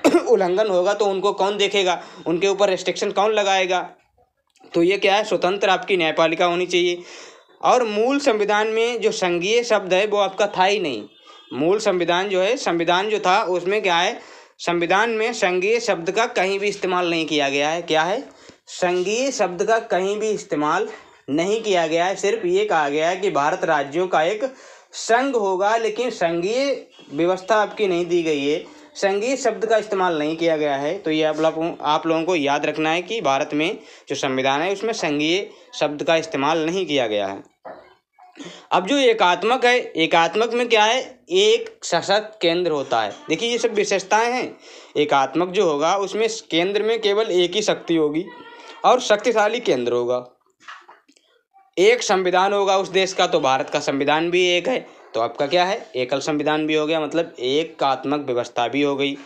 (coughs) उल्लंघन होगा तो उनको कौन देखेगा उनके ऊपर रेस्ट्रिक्शन कौन लगाएगा तो ये क्या है स्वतंत्र आपकी न्यायपालिका होनी चाहिए और मूल संविधान में जो संघीय शब्द है वो आपका था ही नहीं मूल संविधान जो है संविधान जो था उसमें क्या है संविधान में संघीय शब्द का कहीं भी इस्तेमाल नहीं किया गया है क्या है संघीय शब्द का कहीं भी इस्तेमाल नहीं किया गया है सिर्फ ये कहा गया है कि भारत राज्यों का एक संघ होगा लेकिन संघीय व्यवस्था आपकी नहीं दी गई है संगीत शब्द का इस्तेमाल नहीं किया गया है तो ये आप लोगों आप लोगों को याद रखना है कि भारत में जो संविधान है उसमें संघीय शब्द का इस्तेमाल नहीं किया गया है अब जो एकात्मक है एकात्मक में क्या है एक सशक्त केंद्र होता है देखिए ये सब विशेषताएं हैं एकात्मक जो होगा उसमें केंद्र में केवल एक ही शक्ति होगी और शक्तिशाली केंद्र होगा एक संविधान होगा उस देश का तो भारत का संविधान भी एक है तो आपका क्या है एकल संविधान भी हो गया मतलब एकात्मक व्यवस्था भी हो गई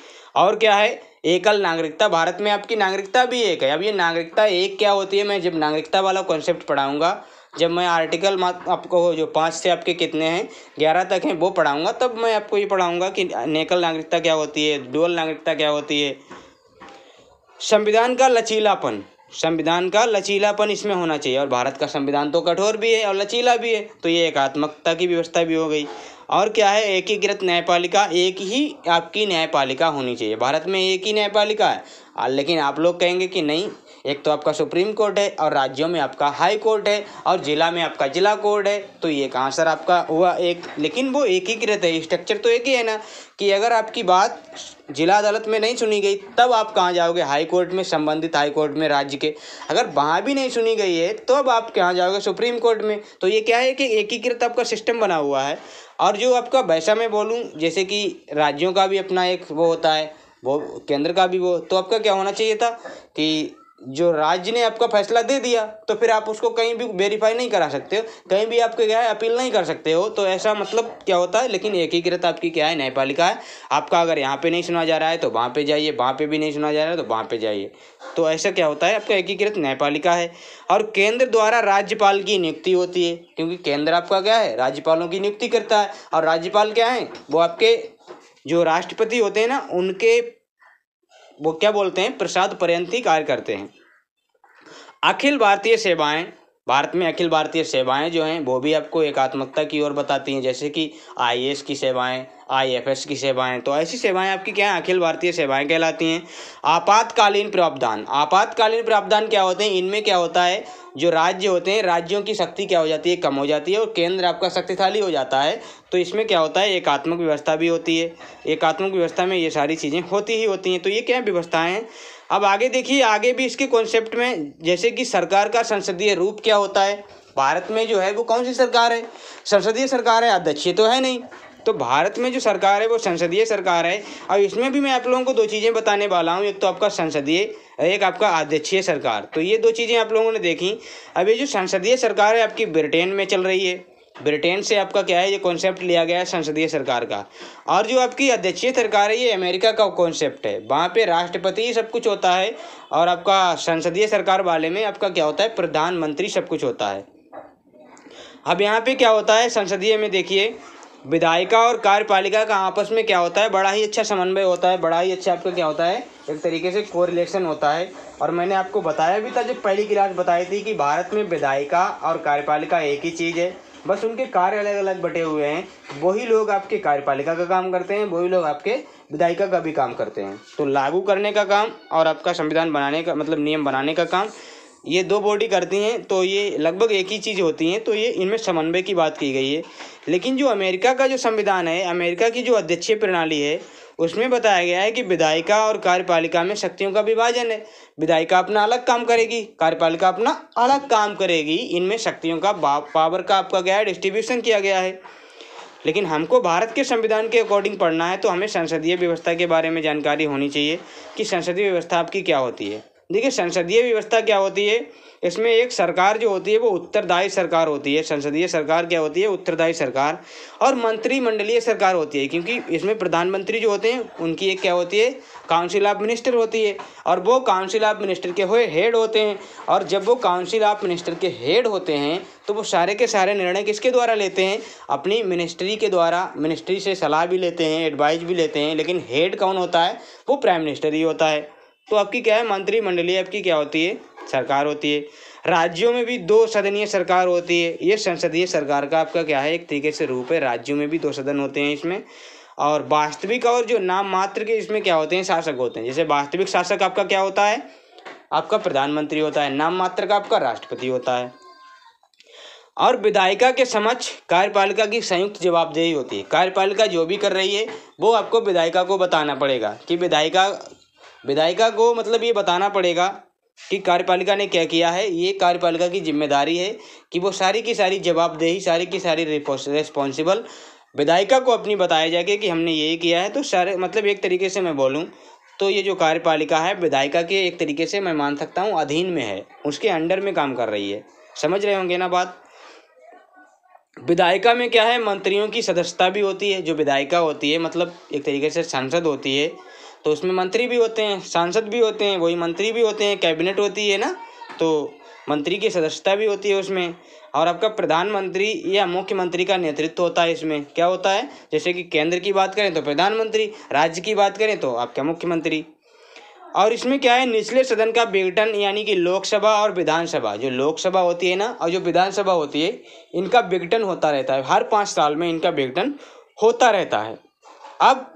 और क्या है एकल नागरिकता भारत में आपकी नागरिकता भी एक है अब ये नागरिकता एक क्या होती है मैं जब नागरिकता वाला कॉन्सेप्ट पढ़ाऊँगा जब मैं आर्टिकल आपको जो पाँच से आपके कितने हैं ग्यारह तक हैं वो पढ़ाऊँगा तब मैं आपको ये पढ़ाऊँगा कि नेकल नागरिकता क्या होती है डुअल नागरिकता क्या होती है संविधान का लचीलापन संविधान का लचीलापन इसमें होना चाहिए और भारत का संविधान तो कठोर भी है और लचीला भी है तो ये एकात्मकता की व्यवस्था भी हो गई और क्या है एकीकृत न्यायपालिका एक ही आपकी न्यायपालिका होनी चाहिए भारत में एक ही न्यायपालिका है लेकिन आप लोग कहेंगे कि नहीं एक तो आपका सुप्रीम कोर्ट है और राज्यों में आपका हाई कोर्ट है और ज़िला में आपका ज़िला कोर्ट है तो ये कहाँ सर आपका हुआ एक लेकिन वो एक ही है स्ट्रक्चर तो एक ही है ना कि अगर आपकी बात जिला अदालत में नहीं सुनी गई तब आप कहाँ जाओगे हाई कोर्ट में संबंधित हाई कोर्ट में राज्य के अगर वहाँ भी नहीं सुनी गई है तब तो अब आप कहाँ जाओगे सुप्रीम कोर्ट में तो ये क्या है कि एकीकृत आपका सिस्टम बना हुआ है और जो आपका वैसा मैं बोलूँ जैसे कि राज्यों का भी अपना एक वो होता है वो केंद्र का भी वो तो आपका क्या होना चाहिए था कि जो राज्य ने आपका फैसला दे दिया तो फिर आप उसको कहीं भी वेरीफाई नहीं करा सकते हो कहीं भी आपके क्या है अपील नहीं कर सकते हो तो ऐसा मतलब क्या होता है लेकिन एकीकृत आपकी क्या है न्यायपालिका है आपका अगर यहाँ पे नहीं सुना जा रहा है तो वहाँ पे जाइए वहाँ पे भी नहीं सुना जा रहा है तो वहाँ पे जाइए तो ऐसा क्या होता है आपका एकीकृत न्यायपालिका है और केंद्र द्वारा राज्यपाल की नियुक्ति होती है क्योंकि केंद्र आपका क्या है राज्यपालों की नियुक्ति करता है और राज्यपाल क्या है वो आपके जो राष्ट्रपति होते हैं ना उनके वो क्या बोलते हैं प्रसाद ही कार्य करते हैं अखिल भारतीय सेवाएं भारत में अखिल भारतीय सेवाएं जो हैं वो भी आपको एकात्मकता की ओर बताती हैं जैसे कि आई की सेवाएं आईएफएस की सेवाएं तो ऐसी सेवाएं आपकी क्या है अखिल भारतीय सेवाएं कहलाती हैं आपातकालीन प्रावधान आपातकालीन प्रावधान क्या होते हैं इनमें क्या होता है जो राज्य होते हैं राज्यों की शक्ति क्या हो जाती है कम हो जाती है और केंद्र आपका शक्तिशाली हो जाता है तो इसमें क्या होता है एकात्मक व्यवस्था भी होती है एकात्मक व्यवस्था में ये सारी चीज़ें होती ही होती हैं तो ये क्या व्यवस्थाएँ हैं अब आगे देखिए आगे भी इसके कॉन्सेप्ट में जैसे कि सरकार का संसदीय रूप क्या होता है भारत में जो है वो कौन सी सरकार है संसदीय सरकार है अध्यक्षीय तो है नहीं तो भारत में जो सरकार है वो संसदीय सरकार है और इसमें भी मैं आप लोगों को दो चीज़ें बताने वाला हूँ एक तो आपका संसदीय एक आपका अध्यक्षीय सरकार तो ये दो चीज़ें आप लोगों ने देखी अब ये जो संसदीय सरकार है आपकी ब्रिटेन में चल रही है ब्रिटेन से आपका क्या है ये कॉन्सेप्ट लिया गया है संसदीय सरकार का और जो आपकी अध्यक्षीय सरकार है ये अमेरिका का कॉन्सेप्ट है वहाँ पे राष्ट्रपति ही सब कुछ होता है और आपका संसदीय सरकार वाले में आपका क्या होता है प्रधानमंत्री सब कुछ होता है अब यहाँ पे क्या होता है संसदीय में देखिए विधायिका और कार्यपालिका का आपस में क्या होता है बड़ा ही अच्छा समन्वय होता है बड़ा ही अच्छा आपका क्या होता है एक तरीके से कोरिलेशन होता है और मैंने आपको बताया भी था जब पहली क्लास बताई थी कि भारत में विधायिका और कार्यपालिका एक ही चीज़ है बस उनके कार्य अलग अलग बटे हुए हैं वही लोग आपके कार्यपालिका का काम करते हैं वही लोग आपके विधायिका का भी काम करते हैं तो लागू करने का काम और आपका संविधान बनाने का मतलब नियम बनाने का काम ये दो बॉडी करती हैं तो ये लगभग एक ही चीज़ होती हैं तो ये इनमें समन्वय की बात की गई है लेकिन जो अमेरिका का जो संविधान है अमेरिका की जो अध्यक्षीय प्रणाली है उसमें बताया गया है कि विधायिका और कार्यपालिका में शक्तियों का विभाजन है विधायिका अपना अलग काम करेगी कार्यपालिका अपना अलग काम करेगी इनमें शक्तियों का पावर का आपका गया है डिस्ट्रीब्यूशन किया गया है लेकिन हमको भारत के संविधान के अकॉर्डिंग पढ़ना है तो हमें संसदीय व्यवस्था के बारे में जानकारी होनी चाहिए कि संसदीय व्यवस्था आपकी क्या होती है देखिए संसदीय व्यवस्था क्या होती है इसमें एक सरकार जो होती है वो उत्तरदायी सरकार होती है संसदीय सरकार क्या होती है उत्तरदायी सरकार और मंत्रिमंडलीय सरकार होती है क्योंकि इसमें प्रधानमंत्री जो होते हैं उनकी एक क्या होती है काउंसिल ऑफ मिनिस्टर होती है और वो काउंसिल ऑफ मिनिस्टर के हुए हेड होते हैं और जब वो काउंसिल ऑफ मिनिस्टर के हेड होते हैं तो वो सारे के सारे निर्णय किसके द्वारा लेते हैं अपनी मिनिस्ट्री के द्वारा मिनिस्ट्री से सलाह भी लेते हैं एडवाइस भी लेते हैं लेकिन हेड कौन होता है वो प्राइम मिनिस्टर ही होता है तो आपकी क्या है मंत्रिमंडलीय आपकी क्या होती है सरकार होती है राज्यों में भी दो सदनीय सरकार होती है ये संसदीय सरकार का आपका क्या है एक तरीके से रूप है राज्यों में भी दो सदन होते हैं इसमें और वास्तविक और जो नाम मात्र के इसमें क्या होते हैं शासक होते हैं जैसे वास्तविक शासक आपका क्या होता है आपका प्रधानमंत्री होता है नाम मात्र का आपका राष्ट्रपति होता है और विधायिका के समक्ष कार्यपालिका की संयुक्त जवाबदेही होती है कार्यपालिका जो भी कर रही है वो आपको विधायिका को बताना पड़ेगा कि विधायिका विधायिका को मतलब ये बताना पड़ेगा कि कार्यपालिका ने क्या किया है ये कार्यपालिका की जिम्मेदारी है कि वो सारी की सारी जवाबदेही सारी की सारी रिस्पॉन्सिबल विधायिका को अपनी बताया जाएगा कि हमने ये किया है तो सारे मतलब एक तरीके से मैं बोलूँ तो ये जो कार्यपालिका है विधायिका के एक तरीके से मैं मान सकता हूँ अधीन में है उसके अंडर में काम कर रही है समझ रहे होंगे ना बात विधायिका में क्या है मंत्रियों की सदस्यता भी होती है जो विधायिका होती है मतलब एक तरीके से सांसद होती है तो उसमें मंत्री भी होते हैं सांसद भी होते हैं वही मंत्री भी होते हैं कैबिनेट होती है ना तो मंत्री की सदस्यता भी होती है उसमें और आपका प्रधानमंत्री या मुख्यमंत्री का नेतृत्व होता है इसमें क्या होता है जैसे कि केंद्र की बात करें तो प्रधानमंत्री राज्य की बात करें तो आपका मुख्यमंत्री और इसमें क्या है निचले सदन का विघटन यानी कि लोकसभा और विधानसभा जो लोकसभा होती है ना और जो विधानसभा होती है इनका विघटन होता रहता है हर पाँच साल में इनका विघटन होता रहता है अब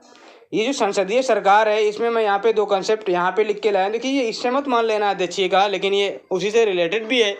ये जो संसदीय सरकार है इसमें मैं यहाँ पे दो कंसेप्ट यहाँ पे लिख के लाया देखिए ये इससे मत मान लेना अध्यक्षीय लेकिन ये उसी से रिलेटेड भी है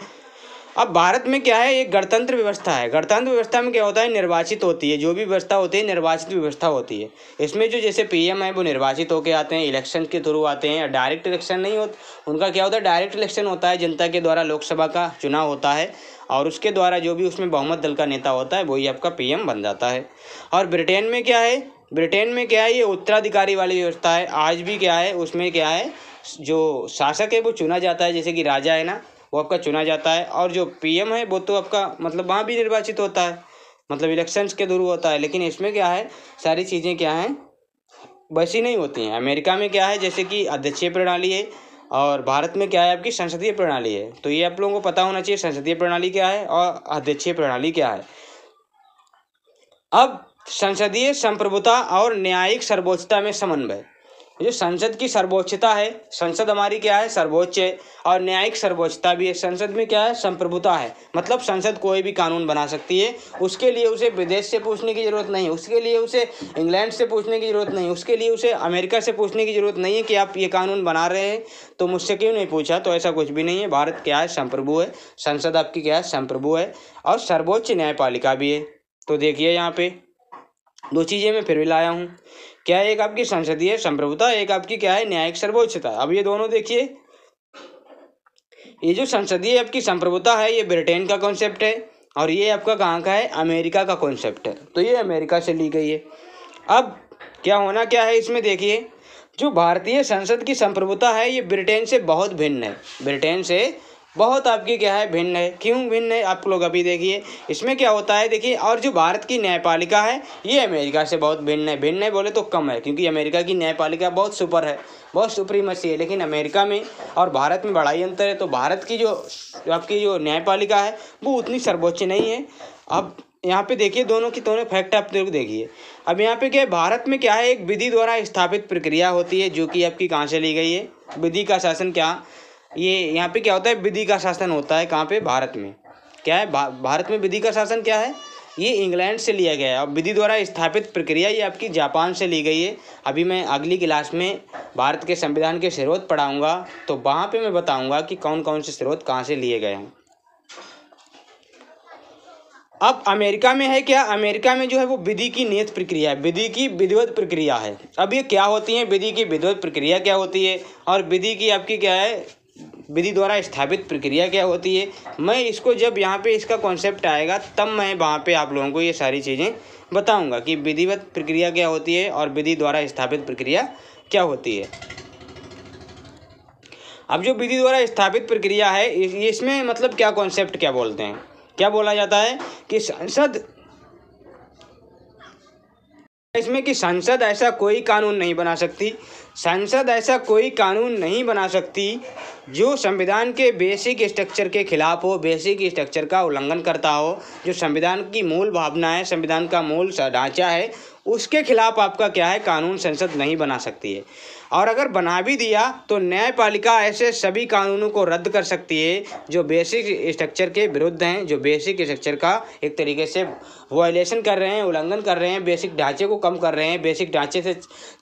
अब भारत में क्या है एक गणतंत्र व्यवस्था है गणतंत्र व्यवस्था में क्या होता है निर्वाचित होती है जो भी व्यवस्था होती है निर्वाचित व्यवस्था होती है इसमें जो जैसे पीएम है वो निर्वाचित होकर आते हैं इलेक्शन के थ्रू आते हैं डायरेक्ट इलेक्शन नहीं होता उनका क्या होता है डायरेक्ट इलेक्शन होता है जनता के द्वारा लोकसभा का चुनाव होता है और उसके द्वारा जो भी उसमें बहुमत दल का नेता होता है वही आपका पीएम बन जाता है और ब्रिटेन में क्या है ब्रिटेन में क्या है ये उत्तराधिकारी वाली व्यवस्था है आज भी क्या है उसमें क्या है जो शासक है वो चुना जाता है जैसे कि राजा है ना वो आपका चुना जाता है और जो पीएम है वो तो आपका मतलब वहाँ भी निर्वाचित होता है मतलब इलेक्शंस के थ्रू होता है लेकिन इसमें क्या है सारी चीज़ें क्या हैं वैसी नहीं होती हैं अमेरिका में क्या है जैसे कि अध्यक्षीय प्रणाली है और भारत में क्या है आपकी संसदीय प्रणाली है तो ये आप लोगों को पता होना चाहिए संसदीय प्रणाली क्या है और अध्यक्षीय प्रणाली क्या है अब संसदीय संप्रभुता और न्यायिक सर्वोच्चता में समन्वय जो संसद की सर्वोच्चता है संसद हमारी क्या है सर्वोच्च है और न्यायिक सर्वोच्चता भी है संसद में क्या है संप्रभुता है मतलब संसद कोई भी कानून बना सकती है उसके लिए उसे विदेश से पूछने की ज़रूरत नहीं उसके लिए उसे इंग्लैंड से पूछने की ज़रूरत नहीं उसके लिए उसे अमेरिका से पूछने की ज़रूरत नहीं है कि आप ये कानून बना रहे हैं तो मुझसे क्यों नहीं पूछा तो ऐसा कुछ भी नहीं है भारत क्या है संप्रभु है संसद आपकी क्या है संप्रभु है और सर्वोच्च न्यायपालिका भी है तो देखिए यहाँ पर दो चीज़ें मैं फिर भी लाया हूँ क्या एक आपकी संसदीय संप्रभुता एक आपकी क्या है न्यायिक सर्वोच्चता अब ये दोनों देखिए ये जो संसदीय आपकी संप्रभुता है ये ब्रिटेन का कॉन्सेप्ट है और ये आपका कहाँ का है अमेरिका का कॉन्सेप्ट है तो ये अमेरिका से ली गई है अब क्या होना क्या है इसमें देखिए जो भारतीय संसद की संप्रभुता है ये ब्रिटेन से बहुत भिन्न है ब्रिटेन से बहुत आपकी क्या है भिन्न है क्यों भिन्न है आप लोग अभी देखिए इसमें क्या होता है देखिए और जो भारत की न्यायपालिका है ये अमेरिका से बहुत भिन्न है भिन्न है बोले तो कम है क्योंकि अमेरिका की न्यायपालिका बहुत सुपर है बहुत सुप्रीमसी है लेकिन अमेरिका में और भारत में बड़ा ही अंतर है तो भारत की जो आपकी जो न्यायपालिका है वो उतनी सर्वोच्च नहीं है अब यहाँ पे देखिए दोनों की दोनों फैक्ट आप लोग देखिए अब यहाँ पे क्या है भारत में क्या है एक विधि द्वारा स्थापित प्रक्रिया होती है जो कि आपकी कहाँ से ली गई है विधि का शासन क्या ये यहाँ पे क्या होता है विधि का शासन होता है कहाँ पे भारत में क्या है भा, भारत में विधि का शासन क्या है ये इंग्लैंड से लिया गया है और विधि द्वारा स्थापित प्रक्रिया ये आपकी जापान से ली गई है अभी मैं अगली क्लास में भारत के संविधान के स्रोत पढ़ाऊँगा तो वहाँ पर मैं बताऊँगा कि कौन कौन से स्रोत कहाँ से लिए गए हैं अब अमेरिका में है क्या अमेरिका में जो है वो विधि की नियत प्रक्रिया है विधि की विधिवत प्रक्रिया है अब ये क्या होती है विधि की विधिवत प्रक्रिया क्या होती है और विधि की आपकी क्या है विधि द्वारा स्थापित प्रक्रिया क्या होती है मैं इसको जब यहाँ पे इसका कॉन्सेप्ट आएगा तब मैं वहाँ पे आप लोगों को ये सारी चीज़ें बताऊँगा कि विधिवत प्रक्रिया क्या होती है और विधि द्वारा स्थापित प्रक्रिया क्या होती है अब जो विधि द्वारा स्थापित प्रक्रिया है इसमें मतलब क्या कॉन्सेप्ट क्या बोलते हैं क्या बोला जाता है कि संसद इसमें कि संसद ऐसा कोई कानून नहीं बना सकती संसद ऐसा कोई कानून नहीं बना सकती जो संविधान के बेसिक स्ट्रक्चर के खिलाफ हो बेसिक स्ट्रक्चर का उल्लंघन करता हो जो संविधान की मूल भावना है संविधान का मूल ढांचा है उसके खिलाफ आपका क्या है कानून संसद नहीं बना सकती है और अगर बना भी दिया तो न्यायपालिका ऐसे सभी कानूनों को रद्द कर सकती है जो बेसिक स्ट्रक्चर के विरुद्ध हैं जो बेसिक स्ट्रक्चर का एक तरीके से वायलेशन कर रहे हैं उल्लंघन कर रहे हैं बेसिक ढांचे को कम कर रहे हैं बेसिक ढांचे से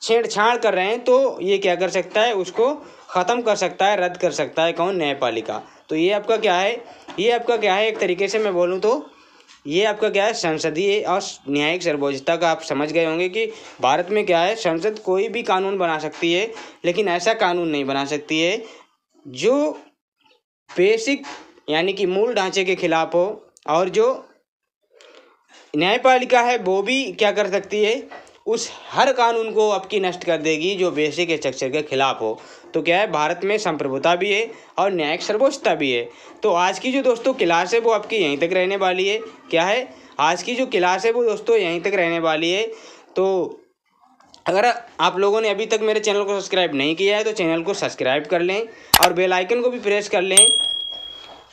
छेड़छाड़ कर रहे हैं तो ये क्या कर सकता है उसको ख़त्म कर सकता है रद्द कर सकता है कौन न्यायपालिका तो ये आपका क्या है ये आपका क्या है एक तरीके से मैं बोलूँ तो ये आपका क्या है संसदीय और न्यायिक सर्वोच्चता का आप समझ गए होंगे कि भारत में क्या है संसद कोई भी कानून बना सकती है लेकिन ऐसा कानून नहीं बना सकती है जो बेसिक यानी कि मूल ढांचे के खिलाफ हो और जो न्यायपालिका है वो भी क्या कर सकती है उस हर कानून को अब की नष्ट कर देगी जो बेसिक स्ट्रक्चर के खिलाफ हो तो क्या है भारत में संप्रभुता भी है और न्यायिक सर्वोच्चता भी है तो आज की जो दोस्तों क्लास है वो आपकी यहीं तक रहने वाली है क्या है आज की जो क्लास है वो दोस्तों यहीं तक रहने वाली है तो अगर आप लोगों ने अभी तक मेरे चैनल को सब्सक्राइब नहीं किया है तो चैनल को सब्सक्राइब कर लें और बेल आइकन को भी प्रेस कर लें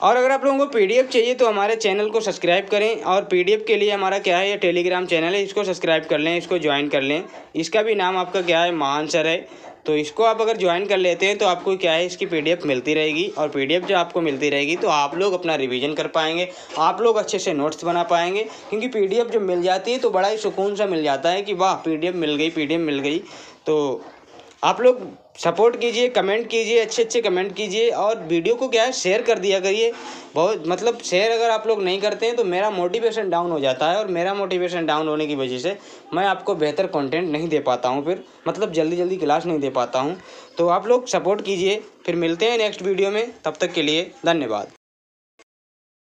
और अगर आप लोगों को पीडीएफ चाहिए तो हमारे चैनल को सब्सक्राइब करें और पीडीएफ के लिए हमारा क्या है ये टेलीग्राम चैनल है इसको सब्सक्राइब कर लें इसको ज्वाइन कर लें इसका भी नाम आपका क्या है महान सर है तो इसको आप अगर ज्वाइन कर लेते हैं तो आपको क्या है इसकी पीडीएफ मिलती रहेगी और पीडीएफ जब आपको मिलती रहेगी तो आप लोग अपना रिवीजन कर पाएंगे आप लोग अच्छे से नोट्स बना पाएंगे क्योंकि पीडीएफ जब मिल जाती है तो बड़ा ही सुकून सा मिल जाता है कि वाह पीडीएफ मिल गई पीडीएफ मिल गई तो आप लोग सपोर्ट कीजिए कमेंट कीजिए अच्छे अच्छे कमेंट कीजिए और वीडियो को क्या है शेयर कर दिया करिए बहुत मतलब शेयर अगर आप लोग नहीं करते हैं तो मेरा मोटिवेशन डाउन हो जाता है और मेरा मोटिवेशन डाउन होने की वजह से मैं आपको बेहतर कंटेंट नहीं दे पाता हूँ फिर मतलब जल्दी जल्दी क्लास नहीं दे पाता हूँ तो आप लोग सपोर्ट कीजिए फिर मिलते हैं नेक्स्ट वीडियो में तब तक के लिए धन्यवाद